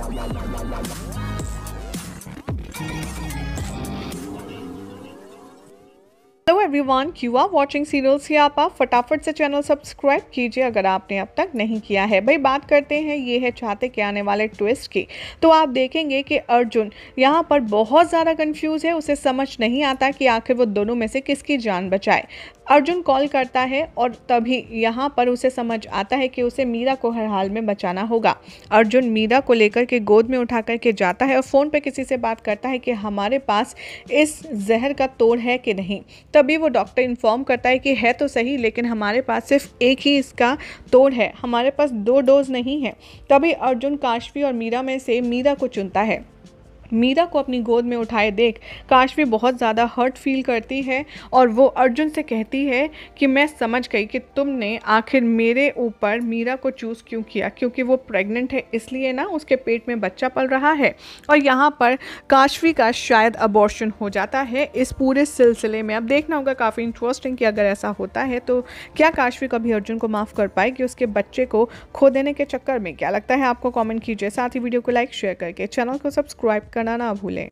hello everyone you are watching serials ही आप फटाफट से चैनल सब्सक्राइब कीजिए अगर आपने अब तक नहीं किया है भाई बात करते हैं ये है चाहते के आने वाले ट्विस्ट की तो आप देखेंगे कि अर्जुन यहाँ पर बहुत ज़्यादा कंफ्यूज है उसे समझ नहीं आता कि आखिर वो दोनों में से किसकी जान बचाए अर्जुन कॉल करता है और तभी यहाँ पर उसे समझ आता है कि उसे मीरा को हर हाल में बचाना होगा अर्जुन मीरा को लेकर के गोद में उठा करके जाता है और फ़ोन पर किसी से बात करता है कि हमारे पास इस जहर का तोड़ है कि नहीं तभी वो डॉक्टर इन्फॉर्म करता है कि है तो सही लेकिन हमारे पास सिर्फ एक ही इसका तोड़ है हमारे पास दो डोज नहीं है तभी अर्जुन काशवी और मीरा में से मीरा को चुनता है मीरा को अपनी गोद में उठाए देख काशवी बहुत ज़्यादा हर्ट फील करती है और वो अर्जुन से कहती है कि मैं समझ गई कि तुमने आखिर मेरे ऊपर मीरा को चूज़ क्यों किया क्योंकि वो प्रेग्नेंट है इसलिए ना उसके पेट में बच्चा पल रहा है और यहाँ पर काशवी का शायद अबॉर्शन हो जाता है इस पूरे सिलसिले में अब देखना होगा काफ़ी इंटरेस्टिंग कि अगर ऐसा होता है तो क्या काशवी कभी अर्जुन को माफ़ कर पाएगी उसके बच्चे को खो देने के चक्कर में क्या लगता है आपको कॉमेंट कीजिए साथ ही वीडियो को लाइक शेयर करके चैनल को सब्सक्राइब कर करना ना भूलें